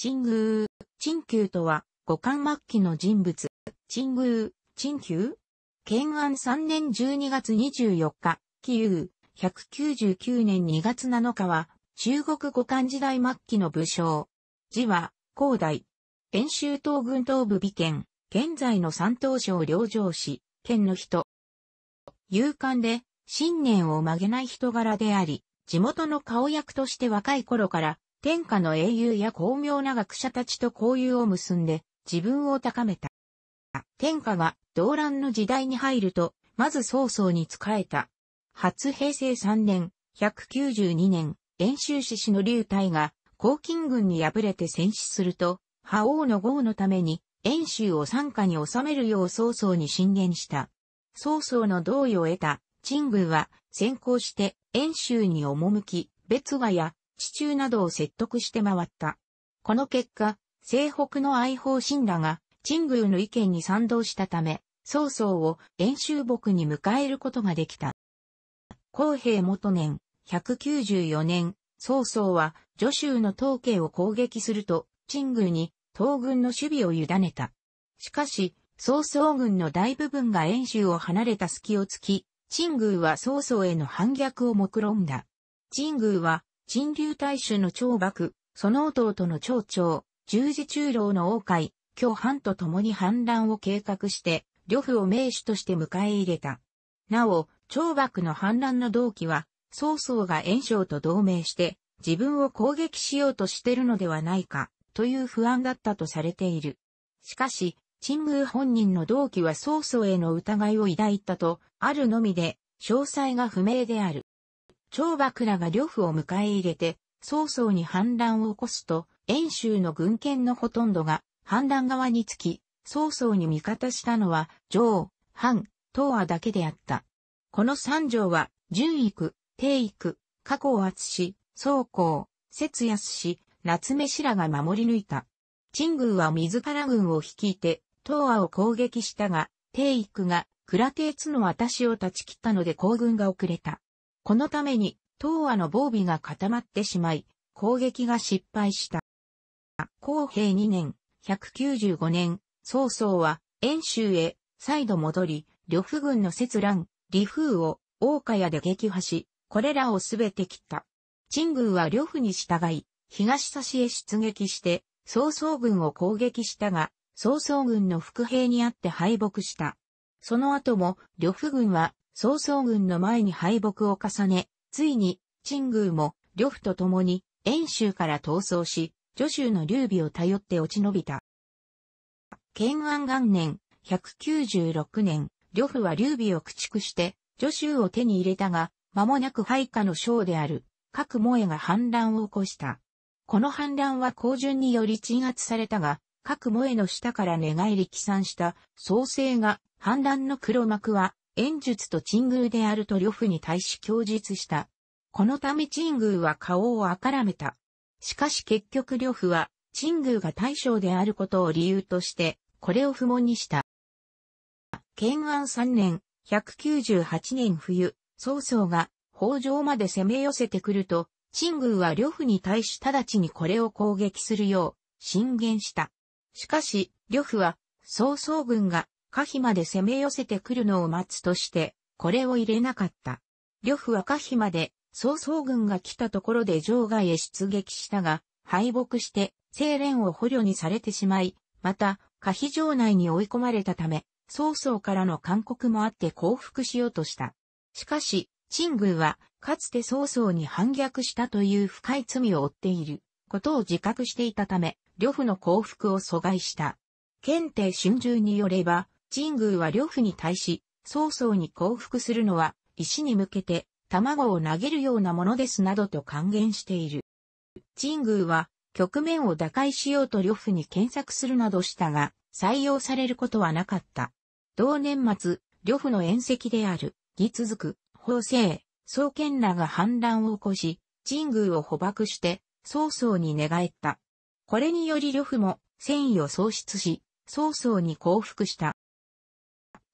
神宮、鎮宮とは、五冠末期の人物、神宮、鎮宮建安3年12月24日、紀遊、199年2月7日は、中国五冠時代末期の武将。字は、広大。遠州東軍東部美県、現在の山東省両城市、県の人。勇敢で、信念を曲げない人柄であり、地元の顔役として若い頃から天下の英雄や巧妙な学者たちと交友を結んで、自分を高めた。天下は、動乱の時代に入ると、まず曹操に仕えた。初平成3年、192年、遠州志士の竜隊が、黄金軍に敗れて戦死すると、覇王の豪のために、遠州を参加に収めるよう曹操に進言した。曹操の同意を得た、陳宮は、先行して、遠州に赴き、別和や地中などを説得して回った。この結果、西北の愛法神らが、鎮宮の意見に賛同したため、曹操を遠州牧に迎えることができた。公平元年、194年、曹操は、助州の統計を攻撃すると、鎮宮に東軍の守備を委ねた。しかし、曹操軍の大部分が遠州を離れた隙を突き、鎮宮は曹操への反逆を目論んだ。陳宮は陳流大衆の長幕、その弟の長長、十字中老の王海、京藩と共に反乱を計画して、呂布を名手として迎え入れた。なお、長幕の反乱の動機は、曹操が炎章と同盟して、自分を攻撃しようとしてるのではないか、という不安だったとされている。しかし、陳宮本人の動機は曹操への疑いを抱いたと、あるのみで、詳細が不明である。長幕らが呂布を迎え入れて、曹操に反乱を起こすと、遠州の軍権のほとんどが反乱側につき、曹操に味方したのは、上、藩、東亜だけであった。この三条は、純育、帝育、加工厚し、宗公、節安し、夏目氏らが守り抜いた。陳宮は自ら軍を率いて、東亜を攻撃したが、帝育が、倉帝津の私を断ち切ったので行軍が遅れた。このために、東亜の防備が固まってしまい、攻撃が失敗した。公平2年、195年、曹操は、遠州へ、再度戻り、呂布軍の摂乱、李風を、大岡屋で撃破し、これらをすべて切った。陳軍は呂布に従い、東差しへ出撃して、曹操軍を攻撃したが、曹操軍の伏兵にあって敗北した。その後も、呂布軍は、曹操軍の前に敗北を重ね、ついに、陳宮も、呂布と共に、遠州から逃走し、徐州の劉備を頼って落ち延びた。建安元年、196年、呂布は劉備を駆逐して、徐州を手に入れたが、間もなく廃下の将である、各萌えが反乱を起こした。この反乱は高順により鎮圧されたが、各萌えの下から寝返り帰参した、創生が、反乱の黒幕は、演術と鎮宮であると呂布に対し供述した。このため鎮宮は顔をあからめた。しかし結局呂布は、鎮宮が大将であることを理由として、これを不問にした。建安3年、198年冬、曹操が北条まで攻め寄せてくると、鎮宮は呂布に対し直ちにこれを攻撃するよう、進言した。しかし、呂布は、曹操軍が可否まで攻め寄せてくるのを待つとして、これを入れなかった。呂布は可否まで、曹操軍が来たところで城外へ出撃したが、敗北して、清廉を捕虜にされてしまい、また、可否城内に追い込まれたため、曹操からの勧告もあって降伏しようとした。しかし、陳宮は、かつて曹操に反逆したという深い罪を負っていることを自覚していたため、呂布の降伏を阻害した。検定春秋によれば、神宮は呂布に対し、曹操に降伏するのは、石に向けて、卵を投げるようなものですなどと還元している。神宮は、局面を打開しようと呂布に検索するなどしたが、採用されることはなかった。同年末、呂布の宴席である、義続く、法政、宗賢らが反乱を起こし、神宮を捕獲して、曹操に寝返った。これにより呂布も、戦意を喪失し、曹操に降伏した。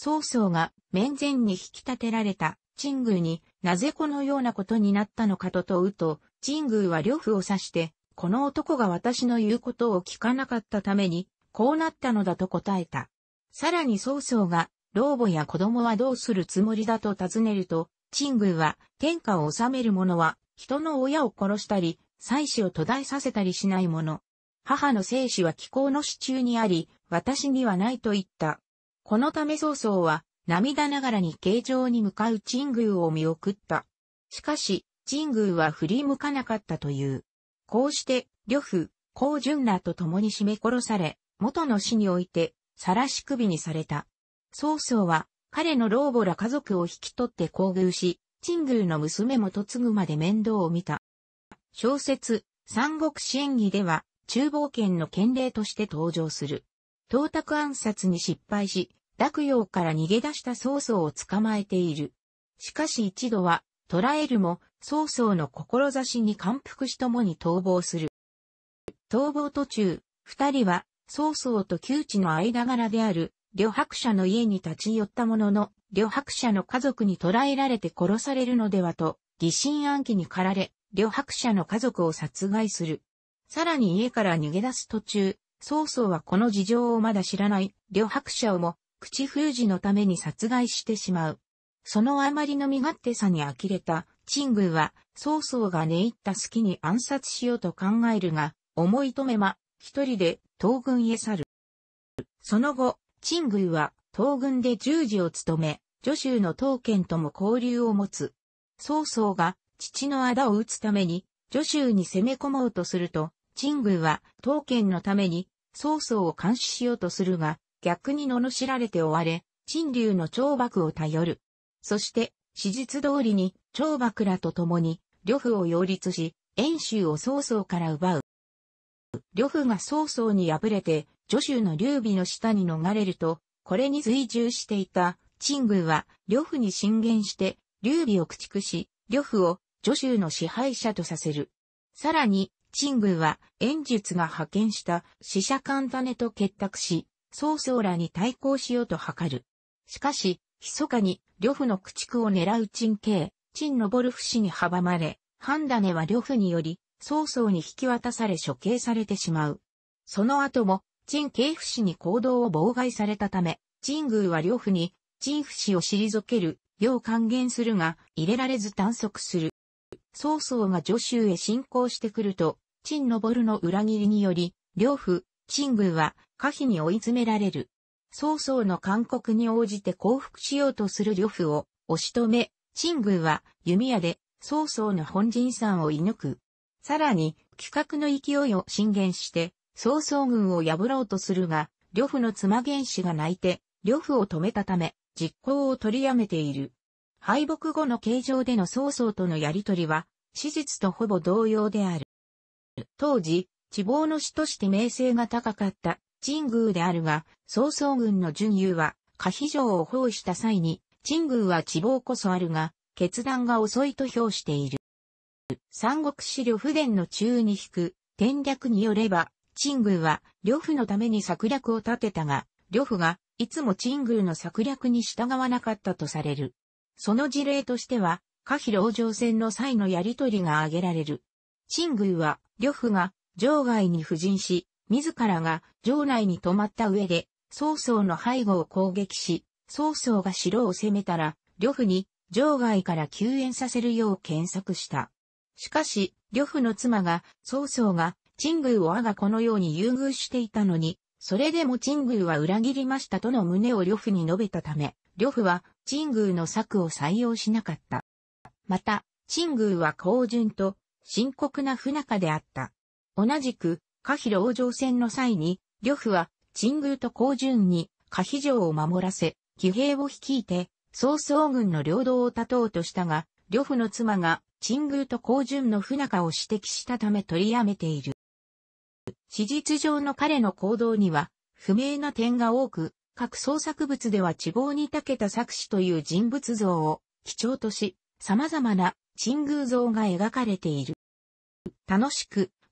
曹操が面前に引き立てられた、陳宮になぜこのようなことになったのかと問うと、陳宮は呂布を指して、この男が私の言うことを聞かなかったために、こうなったのだと答えた。さらに曹操が、老母や子供はどうするつもりだと尋ねると、陳宮は、天下を治める者は、人の親を殺したり、妻子を途絶えさせたりしない者。母の生死は気候の支柱にあり、私にはないと言った。このため曹操は、涙ながらに形状に向かう陳宮を見送った。しかし、陳宮は振り向かなかったという。こうして、呂布、高純らと共に締め殺され、元の死において、晒し首にされた。曹操は、彼の老母ら家族を引き取って厚遇し、陳宮の娘も嫁ぐまで面倒を見た。小説、三国志演義では、厨房権の県令として登場する。董卓暗殺に失敗し、洛陽から逃げ出した曹操を捕まえている。しかし一度は、捕らえるも、曹操の志に感服し共に逃亡する。逃亡途中、二人は、曹操と窮地の間柄である、旅白者の家に立ち寄ったものの、旅白者の家族に捕らえられて殺されるのではと、疑心暗鬼に駆られ、旅白者の家族を殺害する。さらに家から逃げ出す途中、曹操はこの事情をまだ知らない旅白者をも口封じのために殺害してしまう。そのあまりの身勝手さに呆れた、陳宮は、曹操が寝入った隙に暗殺しようと考えるが、思い止めま、一人で東軍へ去る。その後、陳宮は東軍で十字を務め、助州の刀剣とも交流を持つ。曹操が父の仇を討つために、助州に攻め込もうとすると、陳宮は刀剣のために曹操を監視しようとするが、逆に罵られて追われ、陳流の長幕を頼る。そして、史実通りに長幕らと共に、呂布を擁立し、遠州を曹操から奪う。呂布が曹操に敗れて、徐州の劉備の下に逃れると、これに随従していた、陳軍は、呂布に進言して、劉備を駆逐し、呂布を、徐州の支配者とさせる。さらに、陳軍は、演術が派遣した、死者簡種と結託し、曹操らに対抗しようと図る。しかし、密かに、呂布の駆逐を狙う陳慶、陳昇不死に阻まれ、判断は呂布により、曹操に引き渡され処刑されてしまう。その後も、陳慶不死に行動を妨害されたため、陳宮は呂布に、陳不死を退ける、よう還元するが、入れられず短足する。曹操が助州へ侵攻してくると、陳昇の裏切りにより、呂布、陳宮は、可否に追い詰められる。曹操の勧告に応じて降伏しようとする呂布を押し止め、秦軍は弓矢で曹操の本陣山を射抜く。さらに、企画の勢いを進言して、曹操軍を破ろうとするが、呂布の妻原子が泣いて、呂布を止めたため、実行を取りやめている。敗北後の形状での曹操とのやりとりは、史実とほぼ同様である。当時、地望の死として名声が高かった神宮であるが、曹操軍の準優は、下非城を包囲した際に、神宮は地望こそあるが、決断が遅いと評している。三国志呂布伝の中に引く、天略によれば、陳宮は、呂布のために策略を立てたが、呂布が、いつも陳宮の策略に従わなかったとされる。その事例としては、下非籠城戦の際のやりとりが挙げられる。陳宮は、呂布が、城外に布陣し、自らが城内に泊まった上で、曹操の背後を攻撃し、曹操が城を攻めたら、呂布に城外から救援させるよう検索した。しかし、呂布の妻が、曹操が、陳宮を我がこのように優遇していたのに、それでも陳宮は裏切りましたとの旨を呂布に述べたため、呂布は陳宮の策を採用しなかった。また、陳宮は高順と深刻な不仲であった。同じく、可比籠城戦の際に、呂布は、鎮宮と高順に、可否城を守らせ、騎兵を率いて、曹操軍の領土を断とうとしたが、呂布の妻が、鎮宮と高順の不仲を指摘したため取りやめている。史実上の彼の行動には、不明な点が多く、各創作物では地望に長けた作詞という人物像を基調とし、様々な鎮宮像が描かれている。楽しく、